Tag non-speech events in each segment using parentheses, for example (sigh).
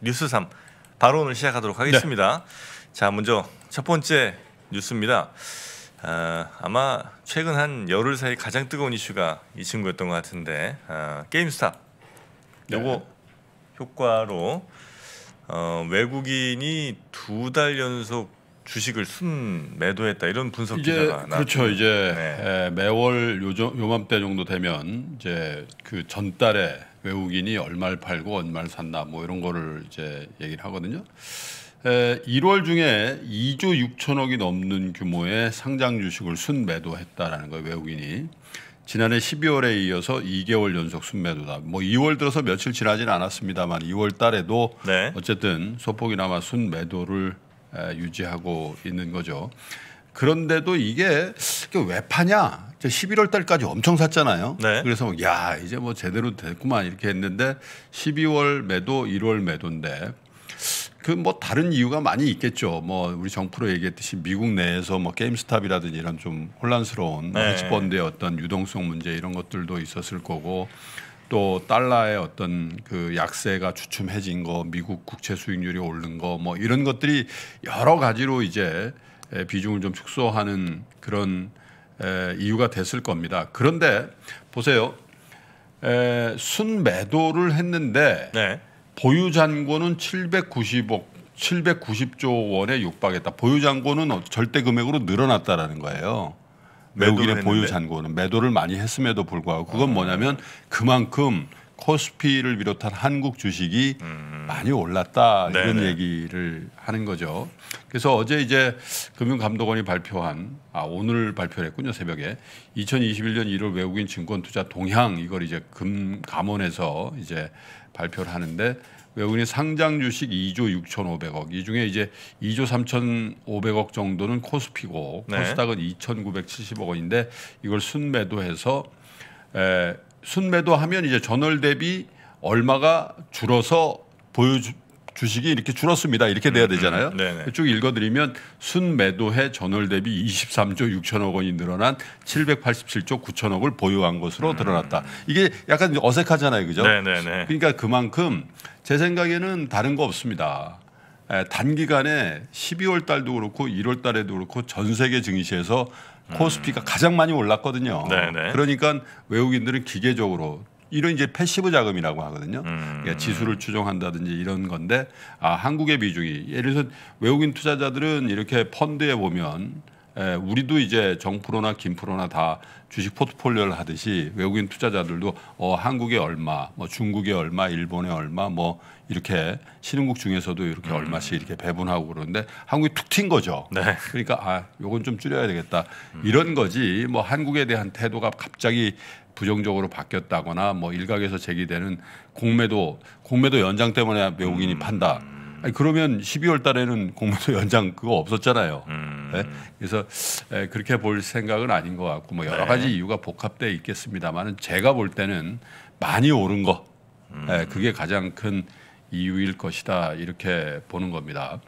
뉴스 3 바로 오늘 시작하도록 하겠습니다. 네. 자, 먼저 첫 번째 뉴스입니다. 어, 아마 최근 한 열흘 사이 가장 뜨거운 이슈가 이 친구였던 것 같은데 어, 아, 게임스탑 네. 요거 네. 효과로 어, 외국인이 두 달 연속 주식을 순 매도했다 이런 분석 이제, 기사가 나왔죠. 그렇죠. 이제 네. 에, 매월 요정, 요맘때 정도 되면 이제 그 전달에 외국인이 얼마를 팔고 얼마를 샀나 뭐 이런 거를 이제 얘기를 하거든요. 에, 1월 중에 2조 6천억이 넘는 규모의 상장 주식을 순매도했다라는 거예요. 외국인이 지난해 12월에 이어서 2개월 연속 순매도다. 뭐 2월 들어서 며칠 지나지는 않았습니다만 2월 달에도 네. 어쨌든 소폭이나마 순매도를 에, 유지하고 있는 거죠. 그런데도 이게 그 왜 파냐? 11월 달까지 엄청 샀잖아요. 네. 그래서 뭐, 야 이제 뭐 제대로 됐구만 이렇게 했는데 12월 매도, 1월 매도인데 그 뭐 다른 이유가 많이 있겠죠. 뭐 우리 정프로 얘기했듯이 미국 내에서 뭐 게임스탑이라든지 이런 좀 혼란스러운 네. 헤지펀드의 어떤 유동성 문제 이런 것들도 있었을 거고 또 달러의 어떤 그 약세가 주춤해진 거, 미국 국채 수익률이 오른 거, 뭐 이런 것들이 여러 가지로 이제 비중을 좀 축소하는 그런 이유가 됐을 겁니다. 그런데 보세요. 에, 순매도를 했는데 네. 보유잔고는 790억 790조 원에 육박했다. 보유잔고는 어, 절대 금액으로 늘어났다라는 거예요. 외국인의 보유잔고는 매도를 많이 했음에도 불구하고 그건 어. 뭐냐면 그만큼 코스피를 비롯한 한국 주식이 음. 많이 올랐다 네네. 이런 얘기를 하는 거죠. 그래서 어제 이제 금융감독원이 발표한 아 오늘 발표를 했군요 새벽에 2021년 1월 외국인 증권 투자 동향 이걸 이제 금감원에서 이제 발표를 하는데 외국인 상장 주식 2조 6,500억 이 중에 이제 2조 3,500억 정도는 코스피고 네. 코스닥은 2,970억 원인데 이걸 순매도해서 에, 순매도 하면 이제 전월 대비 얼마가 줄어서 보여주 주식이 이렇게 줄었습니다. 이렇게 돼야 음, 음, 되잖아요. 음, 쭉 읽어드리면 순매도해 전월 대비 23조 6천억 원이 늘어난 787조 9천억을 보유한 것으로 음. 드러났다. 이게 약간 어색하잖아요. 그죠? 네네네. 그러니까 그만큼 제 생각에는 다른 거 없습니다. 단기간에 12월 달도 그렇고 1월 달에도 그렇고 전 세계 증시에서 코스피가 가장 많이 올랐거든요. 네네. 네. 그러니까 외국인들은 기계적으로 이런 이제 패시브 자금이라고 하거든요. 음. 그러니까 지수를 추종한다든지 이런 건데 아, 한국의 비중이 예를 들어 서 외국인 투자자들은 이렇게 펀드에 보면 에, 예, 우리도 이제 정프로나 김프로나 다 주식 포트폴리오를 하듯이 외국인 투자자들도 어, 한국에 얼마, 뭐 중국에 얼마, 일본에 얼마, 뭐 이렇게 신흥국 중에서도 이렇게 음. 얼마씩 이렇게 배분하고 그러는데 한국이 툭 튄 거죠. 네. 그러니까 아, 요건 좀 줄여야 되겠다. 음. 이런 거지. 뭐 한국에 대한 태도가 갑자기 부정적으로 바뀌었다거나 뭐 일각에서 제기되는 공매도 공매도 연장 때문에 외국인이 음. 판다. 음. 음. 아니, 그러면 12월 달에는 공모도 연장 그거 없었잖아요. 음. 네? 그래서 예, 그렇게 볼 생각은 아닌 것 같고 뭐 여러 네. 가지 이유가 복합돼 있겠습니다만 제가 볼 때는 많이 오른 거 예, 음. 네, 그게 가장 큰 이유일 것이다 이렇게 보는 겁니다.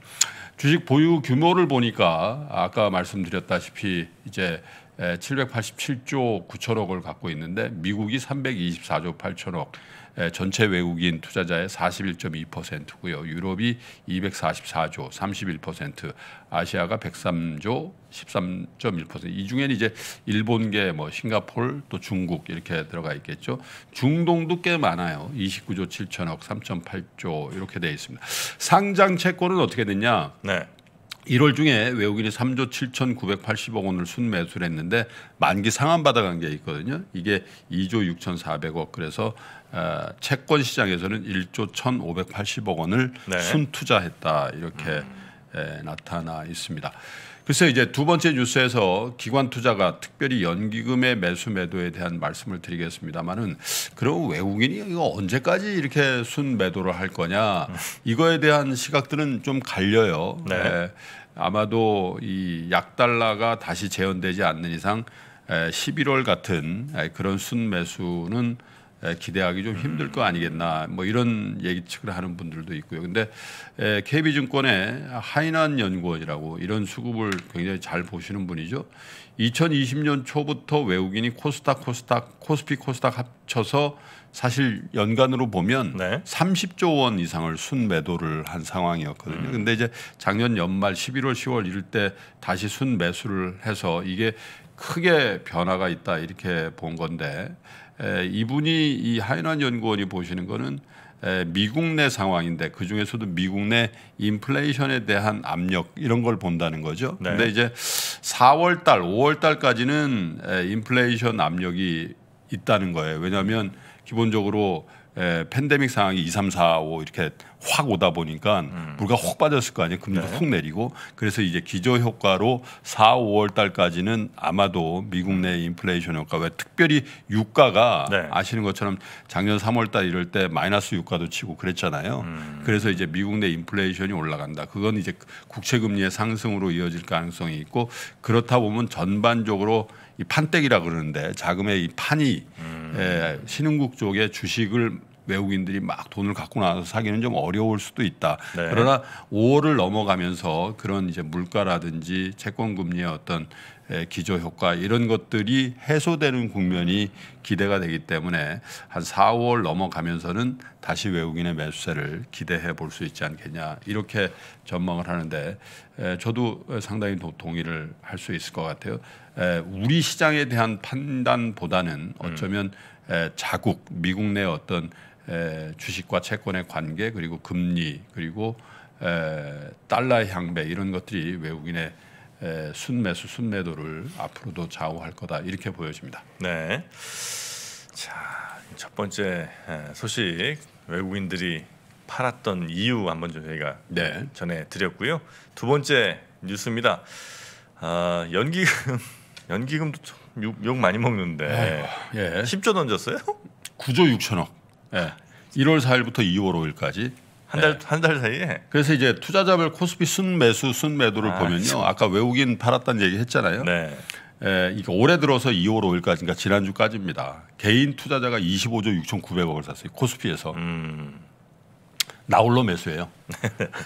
주식 보유 규모를 보니까 아까 말씀드렸다시피 이제 787조 9천억을 갖고 있는데 미국이 324조 8천억, 예, 전체 외국인 투자자의 41.2%고요. 유럽이 244조 31%, 아시아가 103조 13.1%이 중에는 이제 일본계 뭐 싱가폴 또 중국 이렇게 들어가 있겠죠. 중동도 꽤 많아요. 29조 7천억 3.8조 이렇게 돼 있습니다. 상장 채권은 어떻게 됐냐? 네. 1월 중에 외국인이 3조 7,980억 원을 순매수를 했는데 만기 상환 받아간 게 있거든요. 이게 2조 6,400억 그래서 어, 채권 시장에서는 1조 1,580억 원을 네. 순투자했다 이렇게 음. 예, 나타나 있습니다. 글쎄 이제 두 번째 뉴스에서 기관 투자가 특별히 연기금의 매수 매도에 대한 말씀을 드리겠습니다만은 그럼 외국인이 이거 언제까지 이렇게 순 매도를 할 거냐 음. 이거에 대한 시각들은 좀 갈려요. 네. 에, 예. 아마도 이 약달러가 다시 재현되지 않는 이상 11월 같은 그런 순매수는 기대하기 좀 힘들 거 아니겠나 뭐 이런 예측을 하는 분들도 있고요. 근데 KB증권의 하이난 연구원이라고 이런 수급을 굉장히 잘 보시는 분이죠. 2020년 초부터 외국인이 코스닥 코스닥 코스피 코스닥 합쳐서 사실 연간으로 보면 네. 30조 원 이상을 순매도를 한 상황이었거든요. 음. 근데 이제 작년 연말 11월 10월 이럴 때 다시 순매수를 해서 이게 크게 변화가 있다 이렇게 본 건데 이분이 이 하이난 연구원이 보시는 거는 미국 내 상황인데 그 중에서도 미국 내 인플레이션에 대한 압력 이런 걸 본다는 거죠. 네. 근데 이제 4월 달, 5월 달까지는 인플레이션 압력이 있다는 거예요. 왜냐하면 기본적으로 에, 예, 팬데믹 상황이 2, 3, 4, 5 이렇게 확 오다 보니까 음. 물가 확 빠졌을 거 아니에요. 금리도 네. 훅 내리고 그래서 이제 기저 효과로 4, 5월 달까지는 아마도 미국 내 음. 인플레이션 효과 왜 특별히 유가가 네. 아시는 것처럼 작년 3월 달 이럴 때 마이너스 유가도 치고 그랬잖아요. 음. 그래서 이제 미국 내 인플레이션이 올라간다. 그건 이제 국채 금리의 상승으로 이어질 가능성이 있고 그렇다 보면 전반적으로 이 판때기라 그러는데 자금의 이 판이 음. 에, 예, 신흥국 쪽에 주식을 외국인들이 막 돈을 갖고 나와서 사기는 좀 어려울 수도 있다. 네. 그러나 5월을 넘어가면서 그런 이제 물가라든지 채권 금리의 어떤 기조 효과 이런 것들이 해소되는 국면이 기대가 되기 때문에 한 4월 넘어가면서는 다시 외국인의 매수세를 기대해 볼 수 있지 않겠냐 이렇게 전망을 하는데 저도 상당히 동의를 할 수 있을 것 같아요. 우리 시장에 대한 판단보다는 음. 어쩌면 음. 자국 미국 내 어떤 주식과 채권의 관계 그리고 금리 그리고 달러 향배 이런 것들이 외국인의 순매수 순매도를 앞으로도 좌우할 거다 이렇게 보여집니다. 네. 자, 첫 번째 소식 외국인들이 팔았던 이유 한번 저희가 네. 전해 드렸고요. 두 번째 뉴스입니다. 아, 연기금 (laughs) 연기금도 욕, 욕 많이 먹는데 예. 10조 던졌어요? 9조 6천억. 예. 1월 4일부터 2월 5일까지 한 달 한달 네. 예. 사이에. 그래서 이제 투자자별 코스피 순매수 순매도를 아, 보면요. 참. 아까 외국인 팔았다는 얘기 했잖아요. 네. 에, 예, 이거 올해 들어서 2월 5일까지 그러니까 지난주까지입니다. 개인 투자자가 25조 6,900억을 샀어요. 코스피에서. 음. 나홀로 매수해요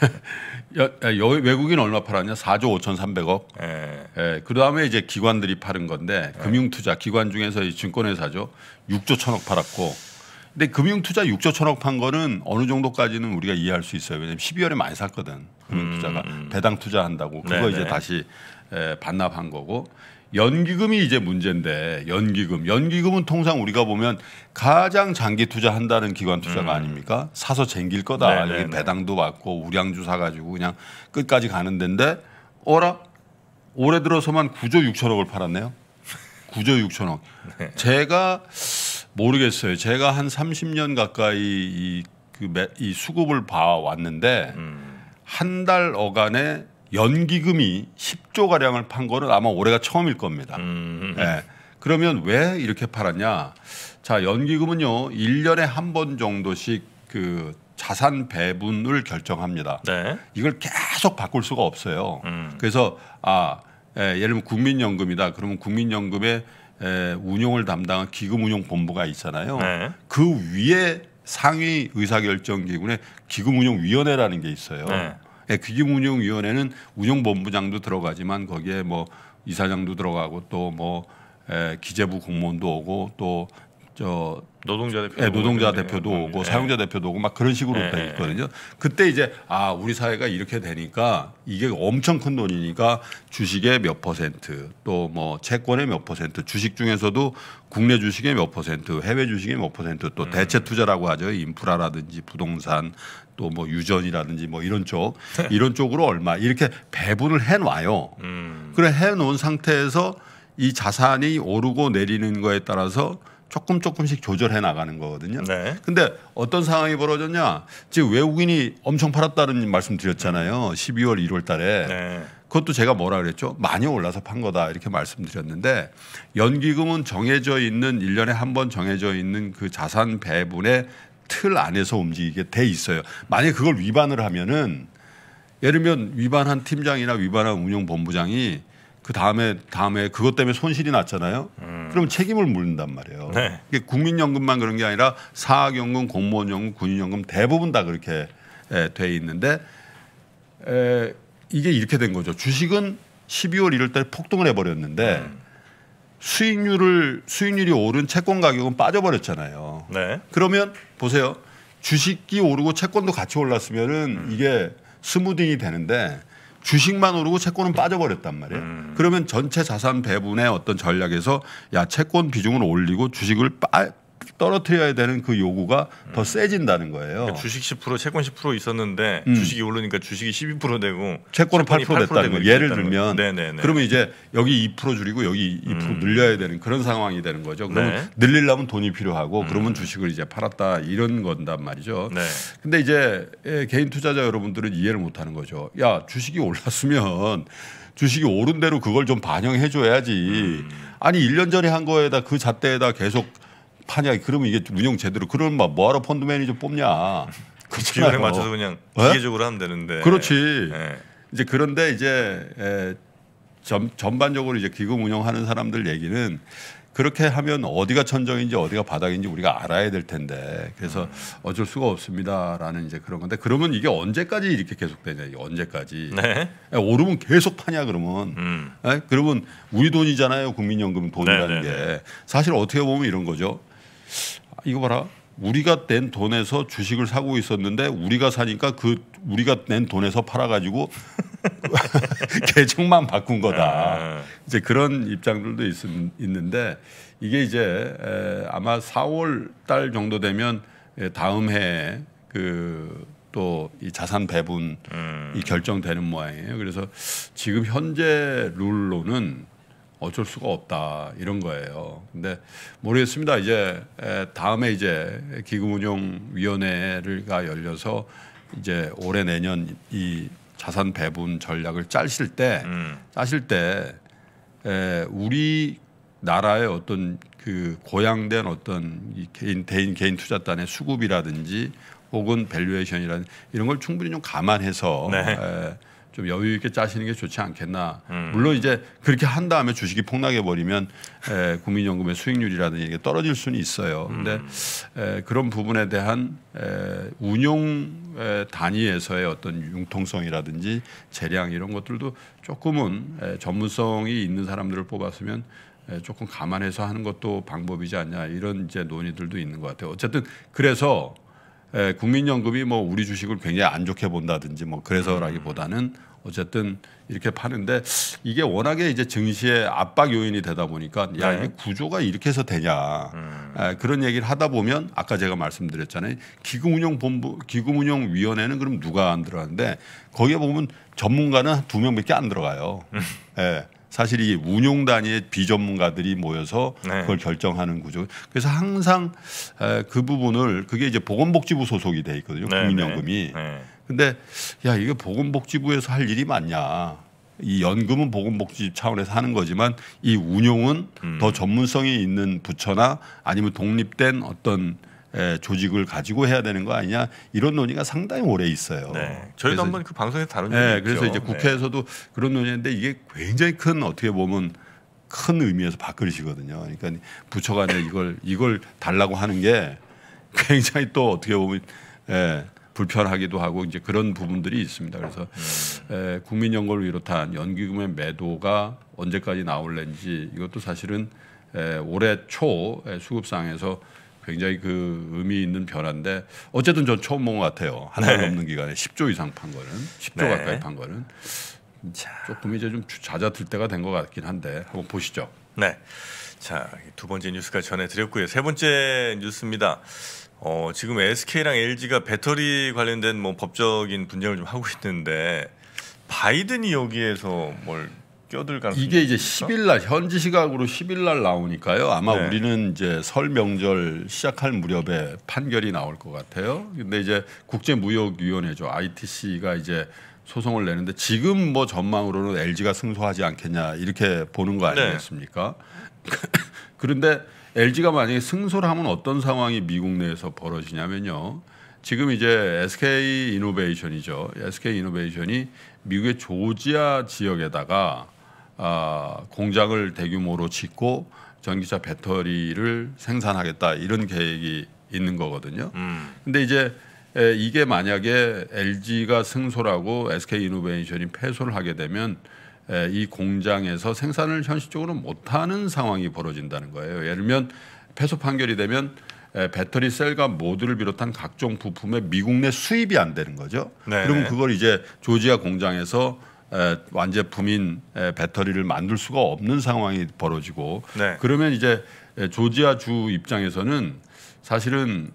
(laughs) 여, 여, 외국인 얼마 팔았냐? 4조 5,300억. 예. 예. 그 다음에 이제 기관들이 파는 건데 예. 금융투자 기관 중에서 증권회사죠. 6조 1 0 0 0억 팔았고. 근데 금융투자 6조 1 0 0 0억판 거는 어느 정도까지는 우리가 이해할 수 있어요. 왜냐면 하 12월에 많이 샀거든. 금융투자가 음, 음. 배당 투자한다고 그거 네네. 이제 네. 다시 에, 반납한 거고. 연기금이 이제 문제인데 연기금 연기금은 통상 우리가 보면 가장 장기 투자한다는 기관 투자가 음. 아닙니까 사서 쟁길 거다 여기 네, 네, 네. 배당도 받고 우량주 사가지고 그냥 끝까지 가는 데인데 어라 올해 들어서만 9조 6천억을 팔았네요 9조 6천억 (laughs) 네. 제가 모르겠어요 제가 한 30년 가까이 이, 그이 수급을 봐왔는데 음. 한달 어간에 연기금이 10조 가량을 판 거는 아마 올해가 처음일 겁니다. 음. 네. 그러면 왜 이렇게 팔았냐? 자, 연기금은요. 1년에 한 번 정도씩 그 자산 배분을 결정합니다. 네. 이걸 계속 바꿀 수가 없어요. 음. 그래서 아, 예, 예를 들면 국민연금이다. 그러면 국민연금의 에, 예, 운용을 담당한 기금운용본부가 있잖아요. 네. 그 위에 상위 의사결정기구에 기금운용위원회라는 게 있어요. 네. 예, 기운영위원회는 운영본부장도 들어가지만 거기에 뭐 이사장도 들어가고 또뭐 예, 기재부 공무원도 오고 또저 노동자 대표 네, 노동자 대표도 오고 뭐, 사용자 대표도 오고 막 그런 식으로 예, 돼 예. 있거든요. 그때 이제 아 우리 사회가 이렇게 되니까 이게 엄청 큰 돈이니까 주식의 몇 퍼센트 또 뭐 채권의 몇 퍼센트 주식 중에서도 국내 주식의 몇 퍼센트 해외 주식의 몇 퍼센트 또 음. 대체 투자라고 하죠 인프라라든지 부동산 또 뭐 유전이라든지 뭐 이런 쪽 (laughs) 이런 쪽으로 얼마 이렇게 배분을 해 놔요. 음. 그래 해 놓은 상태에서 이 자산이 오르고 내리는 거에 따라서 조금 조금씩 조절해 나가는 거거든요. 네. 근데 어떤 상황이 벌어졌냐? 지금 외국인이 엄청 팔았다는 말씀 드렸잖아요. 12월 1월 달에. 네. 그것도 제가 뭐라 그랬죠? 많이 올라서 판 거다 이렇게 말씀드렸는데 연기금은 정해져 있는 1년에 한 번 정해져 있는 그 자산 배분의 틀 안에서 움직이게 돼 있어요. 만약에 그걸 위반을 하면은 예를 들면 위반한 팀장이나 위반한 운영본부장이 그 다음에 다음에 그것 때문에 손실이 났잖아요. 음. 그럼 책임을 물린단 말이에요. 네. 이게 국민연금만 그런 게 아니라 사학연금, 공무원연금, 군인연금 대부분 다 그렇게 에, 예, 돼 있는데 에, 이게 이렇게 된 거죠. 주식은 12월 1일 달에 폭등을 해버렸는데 음. 수익률을 수익률이 오른 채권 가격은 빠져버렸잖아요. 네. 그러면 보세요. 주식이 오르고 채권도 같이 올랐으면은 음. 이게 스무딩이 되는데 주식만 오르고 채권은 빠져버렸단 말이에요. 음. 그러면 전체 자산 배분의 어떤 전략에서 야 채권 비중을 올리고 주식을 빠, 떨어뜨려야 되는 그 요구가 음. 더 세진다는 거예요. 그러니까 주식 10% 채권 10% 있었는데 음. 주식이 오르니까 주식이 12% 되고 채권은 8%, 8 됐다는 거예요. 예를 들면 네네네. 그러면 이제 여기 2% 줄이고 여기 2% 음. 늘려야 되는 그런 상황이 되는 거죠. 그러면 네. 늘리려면 돈이 필요하고 음. 그러면 주식을 이제 팔았다 이런 건단 말이죠. 네. 근데 이제 예, 개인 투자자 여러분들은 이해를 못 하는 거죠. 야, 주식이 올랐으면 주식이 오른 대로 그걸 좀 반영해 줘야지. 음. 아니 1년 전에 한 거에다 그 잣대에다 계속 파냐 그러면 이게 운영 제대로 그런 막 뭐하러 펀드 매니저 뽑냐 그렇잖 맞춰서 그냥 어? 기계적으로 하면 되는데 그렇지 네. 이제 그런데 이제 에, 전, 전반적으로 이제 기금 운영하는 사람들 얘기는 그렇게 하면 어디가 천정인지 어디가 바닥인지 우리가 알아야 될 텐데 그래서 음. 어쩔 수가 없습니다라는 이제 그런 건데 그러면 이게 언제까지 이렇게 계속되냐 언제까지 네. 오르면 계속 파냐 그러면 음. 네? 그러면 우리 돈이잖아요 국민연금 돈이라는 네, 네, 네, 게 사실 어떻게 보면 이런 거죠 이거 봐라. 우리가 낸 돈에서 주식을 사고 있었는데 우리가 사니까 그 우리가 낸 돈에서 팔아가지고 (laughs) 계정만 바꾼 거다. 네. 이제 그런 입장들도 있, 있는데 이게 이제 에, 아마 4월 달 정도 되면 다음 해에 그또 이 자산 배분이 음. 결정되는 모양이에요. 그래서 지금 현재 룰로는 어쩔 수가 없다 이런 거예요. 근데 모르겠습니다. 이제 다음에 이제 기금운용위원회가 열려서 이제 올해 내년 이 자산 배분 전략을 짜실 때 음. 짜실 때 에, 우리 나라의 어떤 그 고양된 어떤 이 개인 대인 개인 투자단의 수급이라든지 혹은 밸류에이션이라는 이런 걸 충분히 좀 감안해서 네. 에, 좀 여유 있게 짜시는 게 좋지 않겠나. 음. 물론 이제 그렇게 한 다음에 주식이 폭락해 버리면 에, 국민연금의 수익률이라든지 이게 떨어질 수는 있어요. 음. 근데 에, 그런 부분에 대한 에, 운용 에, 단위에서의 어떤 융통성이라든지 재량 이런 것들도 조금은 에, 전문성이 있는 사람들을 뽑았으면 에, 조금 감안해서 하는 것도 방법이지 않냐 이런 이제 논의들도 있는 것 같아요. 어쨌든 그래서 에, 예, 국민연금이 뭐 우리 주식을 굉장히 안 좋게 본다든지 뭐 그래서라기보다는 어쨌든 이렇게 파는데 이게 워낙에 이제 증시의 압박 요인이 되다 보니까 야 네. 이게 구조가 이렇게 해서 되냐 음. 에, 예, 그런 얘기를 하다 보면 아까 제가 말씀드렸잖아요 기금운용본부 기금운용위원회는 그럼 누가 안 들어가는데 거기에 보면 전문가는 두 명밖에 안 들어가요. 음. 예. 사실 이 운용 단위의 비전문가들이 모여서 네. 그걸 결정하는 구조. 그래서 항상 그 부분을 그게 이제 보건복지부 소속이 돼 있거든요. 네, 국민연금이. 네, 네. 근데 야 이게 보건복지부에서 할 일이 맞냐이 연금은 보건복지 차원에서 하는 거지만 이 운용은 음. 더 전문성이 있는 부처나 아니면 독립된 어떤 예, 조직을 가지고 해야 되는 거 아니냐 이런 논의가 상당히 오래 있어요. 네. 저희도 한번 그 방송에서 다룬 예, 적이 네, 있죠. 그래서 이제 국회에서도 네. 그런 논의인데 이게 굉장히 큰 어떻게 보면 큰 의미에서 밥그릇이거든요. 그러니까 부처 간에 이걸 이걸 달라고 하는 게 굉장히 또 어떻게 보면 예, 불편하기도 하고 이제 그런 부분들이 있습니다. 그래서 에, 음. 예, 국민연금을 비롯한 연기금의 매도가 언제까지 나올는지 이것도 사실은 에, 올해 초 수급상에서 굉장히 그 의미 있는 변화인데 어쨌든 전 처음 본 것 같아요. 한달 네. 넘는 기간에 10조 이상 판 거는 10조 네. 가까이 판 거는 자. 조금 이제 좀 잦아들 때가 된 것 같긴 한데 한번 보시죠. 네. 자, 두 번째 뉴스까지 전해드렸고요. 세 번째 뉴스입니다. 어, 지금 SK랑 LG가 배터리 관련된 뭐 법적인 분쟁을 좀 하고 있는데 바이든이 여기에서 뭘 끼들 가능성이 이게 이제 10일 날 현지 시각으로 10일 날 나오니까요. 아마 네. 우리는 이제 설 명절 시작할 무렵에 판결이 나올 것 같아요. 근데 이제 국제 무역 위원회죠. ITC가 이제 소송을 내는데 지금 뭐 전망으로는 LG가 승소하지 않겠냐 이렇게 보는 거 네. 아니겠습니까? 네. (laughs) 그런데 LG가 만약에 승소를 하면 어떤 상황이 미국 내에서 벌어지냐면요. 지금 이제 SK 이노베이션이죠. SK 이노베이션이 미국의 조지아 지역에다가 어, 아, 공장을 대규모로 짓고 전기차 배터리를 생산하겠다 이런 계획이 있는 거거든요. 음. 근데 이제 에, 이게 만약에 LG가 승소라고 SK 이노베이션이 패소를 하게 되면 에, 이 공장에서 생산을 현실적으로 못하는 상황이 벌어진다는 거예요. 예를 들면 패소 판결이 되면 에, 배터리 셀과 모듈을 비롯한 각종 부품의 미국 내 수입이 안 되는 거죠. 네. 그러면 그걸 이제 조지아 공장에서 완제 품인 배터리를 만들 수가 없는 상황이 벌어지고 네. 그러면 이제 조지아 주 입장에서는 사실은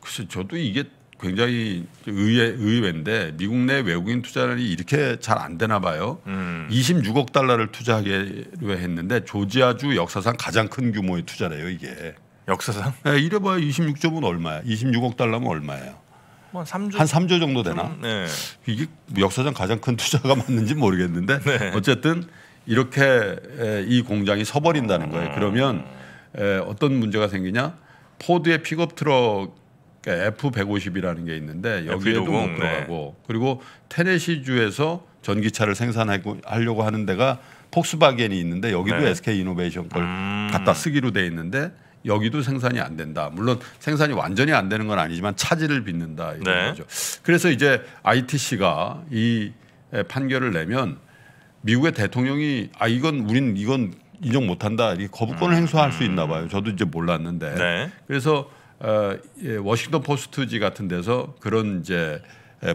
글쎄 저도 이게 굉장히 의외, 의외인데 미국 내 외국인 투자자들이 이렇게 잘 안 되나 봐요. 음. 26억 달러를 투자하기로 했는데 조지아주 역사상 가장 큰 규모의 투자래요 이게. 역사상? 네, 이래봐야 26조면 얼마야? 26억 달러면 얼마예요? 한 3조, 한 3조 정도 되나? 좀, 네. 이게 역사상 가장 큰 투자가 맞는지 모르겠는데 네. 어쨌든 이렇게 이 공장이 서버린다는 거예요. 아. 그러면 어떤 문제가 생기냐? 포드의 픽업 트럭 F150이라는 그러니까 게 있는데 여기에도 f 5 0못 들어가고 네. 그리고 테네시주에서 전기차를 생산하려고 하는 데가 폭스바겐이 있는데 여기도 네. SK 이노베이션 걸 음. 갖다 쓰기로 돼 있는데 여기도 생산이 안 된다. 물론 생산이 완전히 안 되는 건 아니지만 차질을 빚는다 이런 네. 거죠. 그래서 이제 ITC가 이 판결을 내면 미국의 대통령이 아 이건 우린 이건 인정 못한다. 이 거부권을 음. 행사할 수 음. 있나 봐요. 저도 이제 몰랐는데. 네. 그래서 어, 예, 워싱턴 포스트지 같은 데서 그런 이제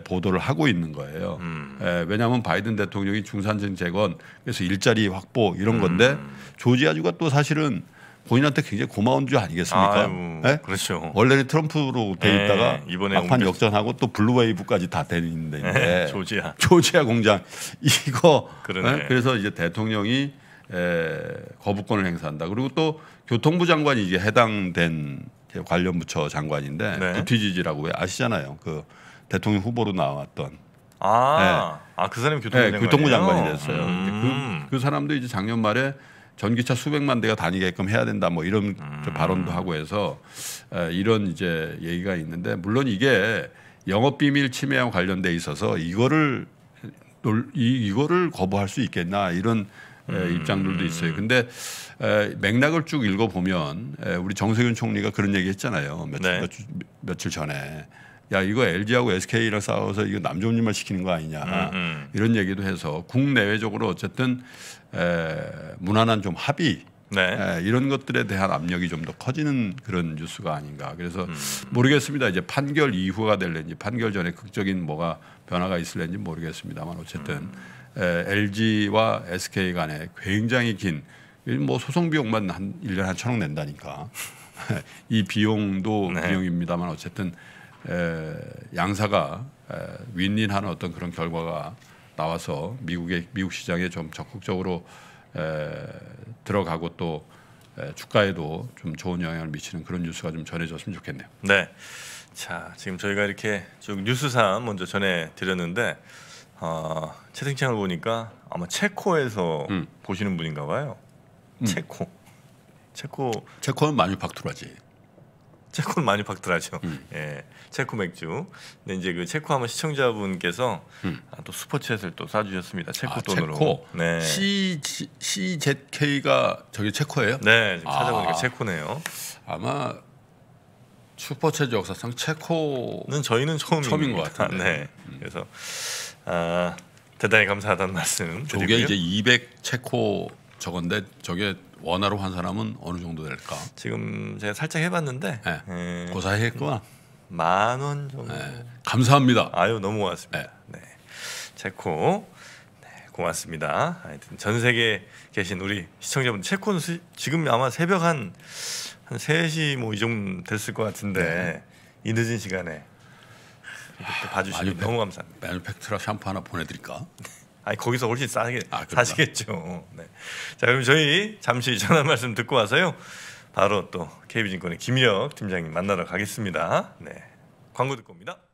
보도를 하고 있는 거예요. 음. 왜냐하면 바이든 대통령이 중산층 재건 그래서 일자리 확보 이런 음. 건데 음. 조지아주가 또 사실은 본인한테 굉장히 고마운 줄 아니겠습니까? 아유, 네? 그렇죠. 원래는 트럼프로 돼 있다가 예, 이번에 막판 옮겼... 역전하고 또 블루웨이브까지 다 되는 데인데 예, 조지아 조지아 공장 (laughs) 이거 그래서 이제 대통령이 에, 거부권을 행사한다. 그리고 또 교통부 장관이 이제 해당된 관련 부처 장관인데 네. 부티지지라고 아시잖아요. 그 대통령 후보로 나왔던. 아, 네. 아그 사람이 교통부, 네, 교통부 장관이 됐어요. 음. 그, 그 사람도 이제 작년 말에 전기차 수백만 대가 다니게끔 해야 된다 뭐 이런 음. 발언도 하고 해서 에, 이런 이제 얘기가 있는데 물론 이게 영업 비밀 침해와 관련돼 있어서 이거를 이, 이거를 거부할 수 있겠나 이런 에, 음. 입장들도 있어요. 근데 에, 맥락을 쭉 읽어보면 에, 우리 정세균 총리가 그런 얘기 했잖아요. 며칠, 네. 며칠, 며칠 전에 야 이거 LG하고 SK랑 싸워서 이거 남종님만 시키는 거 아니냐 음음. 음. 이런 얘기도 해서 국내외적으로 어쨌든 에, 무난한 좀 합의 네. 에, 이런 것들에 대한 압력이 좀 더 커지는 그런 뉴스가 아닌가 그래서 음. 음. 모르겠습니다 이제 판결 이후가 될는지 판결 전에 극적인 뭐가 변화가 있을는지 모르겠습니다만 어쨌든 음. 에, LG와 SK 간에 굉장히 긴 뭐 소송 비용만 한1년에 한천억 낸다니까 (laughs) 이 비용도 네. 비용입니다만 어쨌든 양사가 윈윈하는 어떤 그런 결과가 나와서 미국의 미국 시장에 좀 적극적으로 들어가고 또 주가에도 좀 좋은 영향을 미치는 그런 뉴스가 좀 전해졌으면 좋겠네요. 네. 자, 지금 저희가 이렇게 쭉 뉴스상 먼저 전해 드렸는데 어, 채팅창을 보니까 아마 체코에서 음. 보시는 분인가 봐요. 음. 체코. 체코 체코는 만유팍투라지. 체코는 많이 박들하죠. 음. 예, 체코 맥주. 근데 이제 그 체코 하면 시청자분께서 음. 아, 또 슈퍼챗을 또 싸주셨습니다. 체코 아, 돈으로. 체코. 네. C CZK가 저기 체코예요? 네. 지금 찾아보니까 아. 체코네요. 아마 슈퍼챗 역사상 체코는 저희는 처음 처음인 것같아요 음. 네. 음. 그래서 아, 대단히 감사하다는 말씀. 저게 이제 200 체코 저건데 저게 원화로 환산하면 어느 정도 될까? 지금 제가 살짝 해봤는데 네. 예. 네. 예. 고사했구나만원 정도. 네. 감사합니다. 아유 너무 고맙습니다. 네. 체코 네, 고맙습니다. 하여튼 전 세계에 계신 우리 시청자분 체코는 수, 지금 아마 새벽 한한 한 3시 뭐 이 정도 됐을 것 같은데 네. 이 늦은 시간에 이렇게 아, 봐주시면 너무 감사합니다. 마뉴팩트라 샴푸 하나 보내드릴까? 네. 아니 거기서 훨씬 싸게 아, 사시겠죠. 네. 자 그럼 저희 잠시 전화 말씀 듣고 와서요. 바로 또 KB증권의 김희혁 팀장님 만나러 가겠습니다. 네. 광고 듣고 옵니다.